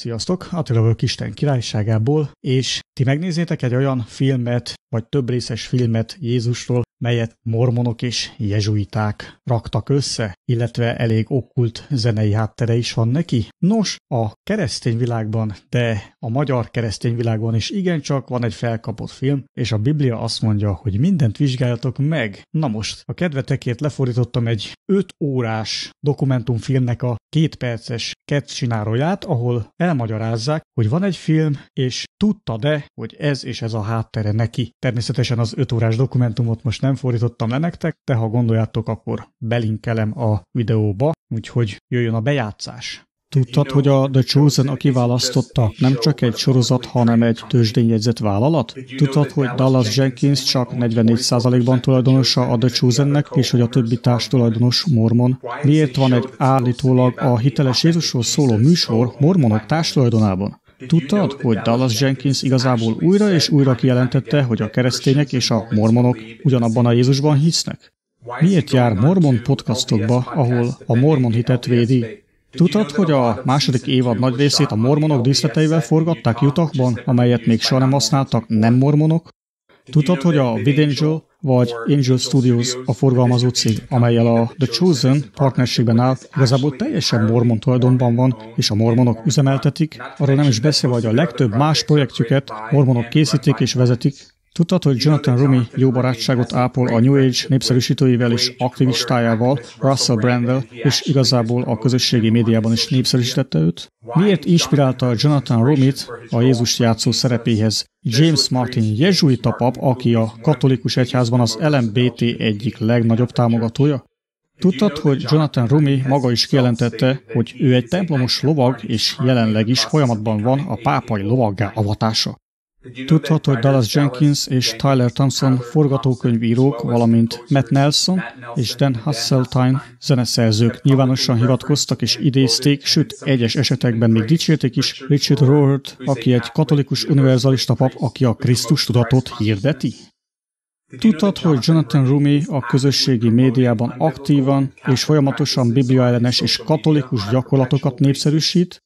Sziasztok! Attila vagyok Isten királyságából, és ti megnéznétek egy olyan filmet, vagy több részes filmet Jézusról, melyet mormonok és jezsuiták raktak össze, illetve elég okkult zenei háttere is van neki. Nos, a keresztény világban, de a magyar keresztény világban is igencsak van egy felkapott film, és a Biblia azt mondja, hogy mindent vizsgáljatok meg. Na most, a kedvetekért lefordítottam egy 5 órás dokumentumfilmnek a két perces kecsináróját, ahol elmagyarázzák, hogy van egy film, és tudta de, hogy ez és ez a háttere neki. Természetesen az 5 órás dokumentumot most nem nem fordítottam le nektek, de ha gondoljátok, akkor belinkelem a videóba, úgyhogy jöjjön a bejátszás. Tudtad, hogy a The Chosen a kiválasztotta nem csak egy sorozat, hanem egy tőzsdényjegyzett vállalat? Tudtad, hogy Dallas Jenkins csak 44%-ban tulajdonosa a The Chosennek, és hogy a többi társ tulajdonos mormon? Miért van egy állítólag a hiteles Jézusról szóló műsor mormonok tulajdonában? Tudtad, hogy Dallas Jenkins igazából újra és újra kijelentette, hogy a keresztények és a mormonok ugyanabban a Jézusban hisznek? Miért jár mormon podcastokba, ahol a mormon hitet védi? Tudtad, hogy a második évad nagy részét a mormonok díszleteivel forgatták Utahban, amelyet még soha nem használtak nem mormonok? Tudod, hogy a VidAngel vagy Angel Studios a forgalmazó cég, amelyel a The Chosen partnerségben áll, igazából teljesen mormon tulajdonban van, és a mormonok üzemeltetik, arról nem is beszélve, hogy a legtöbb más projektjüket mormonok készítik és vezetik, Tudtad, hogy Jonathan Rumi jó barátságot ápol a New Age népszerűsítőivel és aktivistájával, Russell Brandel, és igazából a közösségi médiában is népszerűsítette őt? Miért inspirálta Jonathan Rumit a Jézus játszó szerepéhez? James Martin jezsuita pap, aki a katolikus egyházban az LMBT egyik legnagyobb támogatója? Tudtad, hogy Jonathan Rumi maga is kijelentette, hogy ő egy templomos lovag, és jelenleg is folyamatban van a pápai lovaggá avatása? Tudhat, hogy Dallas Jenkins és Tyler Thompson forgatókönyvírók, valamint Matt Nelson és Dan Hasseltine zeneszerzők nyilvánosan hivatkoztak és idézték, sőt egyes esetekben még dicsérték is Richard Rohrt, aki egy katolikus univerzalista pap, aki a Krisztus tudatot hirdeti? Tudtad, hogy Jonathan Rumi a közösségi médiában aktívan és folyamatosan bibliaellenes és katolikus gyakorlatokat népszerűsít?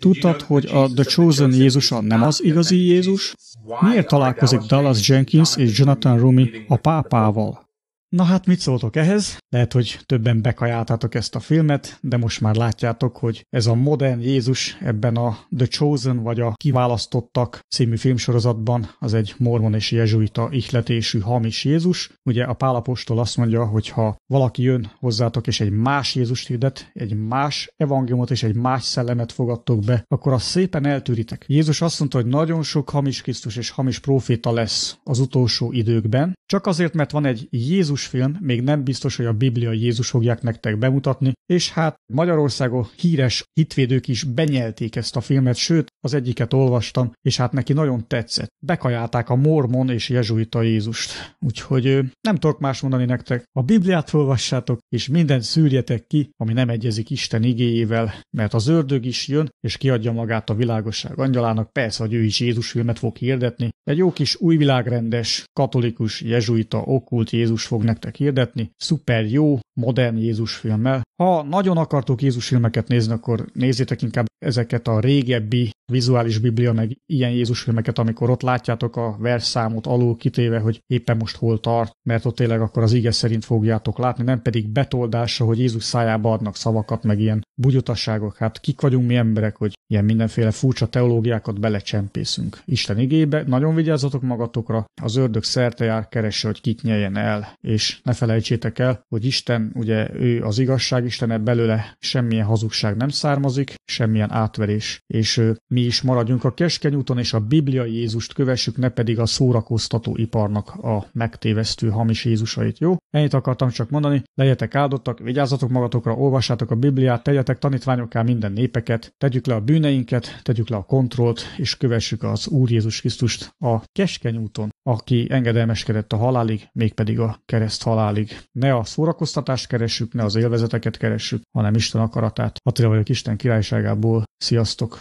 Tudtad, hogy a The Chosen Jézus a nem az igazi Jézus? Miért találkozik Dallas Jenkins és Jonathan Rumi a pápával? Na hát mit szóltok ehhez? Lehet, hogy többen bekajáltátok ezt a filmet, de most már látjátok, hogy ez a modern Jézus ebben a The Chosen vagy a Kiválasztottak című filmsorozatban az egy mormon és jezsuita ihletésű hamis Jézus. Ugye a pálapostól azt mondja, hogy ha valaki jön hozzátok és egy más Jézust hirdet, egy más evangéliumot és egy más szellemet fogadtok be, akkor azt szépen eltűritek. Jézus azt mondta, hogy nagyon sok hamis Krisztus és hamis proféta lesz az utolsó időkben, csak azért, mert van egy Jézus film még nem biztos, hogy a Biblia Jézus fogják nektek bemutatni, és hát Magyarországon híres hitvédők is benyelték ezt a filmet, sőt, az egyiket olvastam, és hát neki nagyon tetszett. Bekajálták a mormon és jezsuita Jézust. Úgyhogy nem tudok más mondani nektek. A Bibliát olvassátok, és mindent szűrjetek ki, ami nem egyezik Isten igéjével, mert az ördög is jön, és kiadja magát a világosság angyalának, persze, hogy ő is Jézus filmet fog hirdetni. Egy jó kis újvilágrendes, katolikus, jezsuita, okkult Jézus fog nektek hirdetni. Szuper jó, modern Jézus filmmel. Ha nagyon akartok Jézus filmeket nézni, akkor nézzétek inkább ezeket a régebbi vizuális biblia, meg ilyen Jézus filmeket, amikor ott látjátok a versszámot alul kitéve, hogy éppen most hol tart, mert ott tényleg akkor az ige szerint fogjátok látni, nem pedig betoldásra, hogy Jézus szájába adnak szavakat, meg ilyen bugyutasságok. Hát kik vagyunk mi emberek, hogy ilyen mindenféle furcsa teológiákat belecsempészünk. Isten igébe, nagyon vigyázzatok magatokra, az ördög szerte jár keresse, hogy kit nyeljen el, és ne felejtsétek el, hogy Isten ugye ő az igazság istene, belőle semmilyen hazugság nem származik, semmilyen átverés, és mi is maradjunk a keskeny úton, és a bibliai Jézust kövessük, ne pedig a szórakoztató iparnak a megtévesztő hamis Jézusait, jó? Ennyit akartam csak mondani, legyetek áldottak, vigyázzatok magatokra, olvassátok a Bibliát, tegyetek tanítványokká minden népeket, tegyük le a bűneinket, tegyük le a kontrollt, és kövessük az Úr Jézus Krisztust a keskeny úton, aki engedelmeskedett a halálig, mégpedig a kereszt halálig. Ne a szórakoztatás hatást keressük, ne az élvezeteket keressük, hanem Isten akaratát. Attila vagyok Isten királyságából. Sziasztok!